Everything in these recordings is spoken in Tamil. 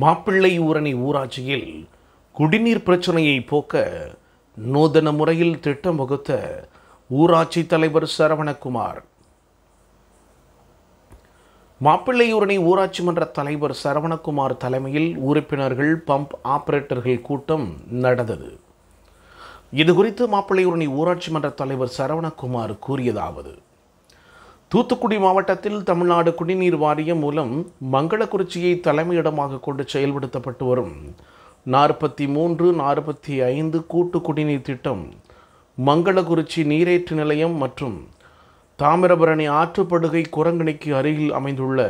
மாப்பிள்ளை ஊரணி ஊராட்சியில் குடிநீர் பிரச்சனையை போக்க நூதன முறையில் திட்டம் வகுத்த ஊராட்சி தலைவர் சரவணகுமார் மாப்பிள்ளையூரணி ஊராட்சி மன்ற தலைவர் சரவணகுமார் தலைமையில் உறுப்பினர்கள் பம்ப் ஆபரேட்டர்கள் கூட்டம் நடந்தது இதுகுறித்து மாப்பிள்ளையூரணி ஊராட்சி மன்ற தலைவர் சரவணகுமார் கூறியதாவது தூத்துக்குடி மாவட்டத்தில் தமிழ்நாடு குடிநீர் வாரியம் மூலம் மங்களக்குறிச்சியை தலைமையிடமாக கொண்டு செயல்படுத்தப்பட்டு வரும் நாற்பத்தி மூன்று நாற்பத்தி ஐந்து கூட்டு குடிநீர் திட்டம் மங்களக்குறிச்சி நீரேற்று நிலையம் மற்றும் தாமிரபரணி ஆற்றுப்படுகை குரங்கணிக்கு அருகில் அமைந்துள்ள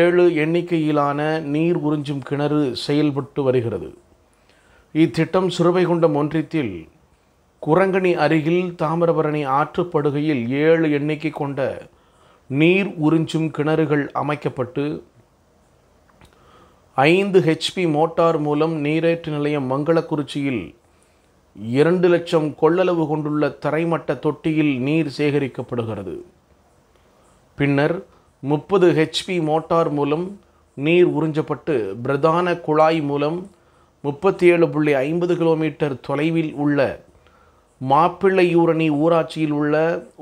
ஏழு எண்ணிக்கையிலான நீர் உறிஞ்சும் கிணறு செயல்பட்டு வருகிறது இத்திட்டம் சிறுவைகுண்டம் ஒன்றியத்தில் குரங்கணி அருகில் தாமிரபரணி ஆற்றுப்படுகையில் ஏழு எண்ணிக்கை கொண்ட நீர் உறிஞ்சும் கிணறுகள் அமைக்கப்பட்டு ஐந்து ஹெச்பி மோட்டார் மூலம் நீரேற்று நிலையம் மங்களக்குறிச்சியில் இரண்டு லட்சம் கொள்ளளவு கொண்டுள்ள தரைமட்ட தொட்டியில் நீர் சேகரிக்கப்படுகிறது பின்னர் முப்பது ஹெச்பி மோட்டார் மூலம் நீர் உறிஞ்சப்பட்டு பிரதான குழாய் மூலம் முப்பத்தி ஏழு புள்ளி ஐம்பது கிலோமீட்டர் தொலைவில் உள்ள மாப்பிள்ளையூரணி ஊராட்சியில் உள்ள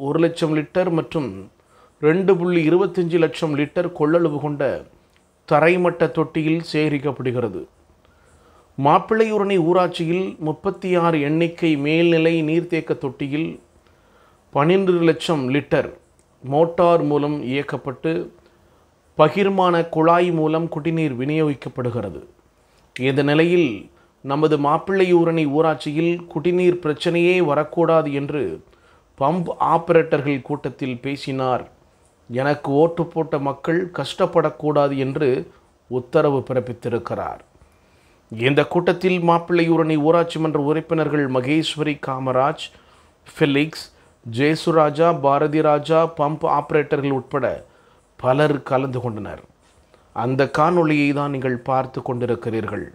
ஒரு லட்சம் லிட்டர் மற்றும் ரெண்டு புள்ளி இருபத்தஞ்சி லட்சம் லிட்டர் கொள்ளளவு கொண்ட தரைமட்ட தொட்டியில் சேகரிக்கப்படுகிறது மாப்பிள்ளையூரணி ஊராட்சியில் முப்பத்தி ஆறு எண்ணிக்கை மேல்நிலை நீர்த்தேக்க தொட்டியில் பன்னிரண்டு லட்சம் லிட்டர் மோட்டார் மூலம் இயக்கப்பட்டு பகிர்மான குழாய் மூலம் குடிநீர் விநியோகிக்கப்படுகிறது இந்த நிலையில் நமது மாப்பிள்ளையூரணி ஊராட்சியில் குடிநீர் பிரச்சனையே வரக்கூடாது என்று பம்ப் ஆபரேட்டர்கள் கூட்டத்தில் பேசினார் எனக்கு ஓட்டு போட்ட மக்கள் கஷ்டப்படக்கூடாது என்று உத்தரவு பிறப்பித்திருக்கிறார் இந்த கூட்டத்தில் மாப்பிள்ளையூரணி ஊராட்சி மன்ற உறுப்பினர்கள் மகேஸ்வரி காமராஜ் ஃபிலிக்ஸ் ஜேசுராஜா பாரதி ராஜா பம்ப் ஆபரேட்டர்கள் உட்பட பலர் கலந்து கொண்டனர் அந்த காணொளியை தான் நீங்கள் பார்த்து கொண்டிருக்கிறீர்கள்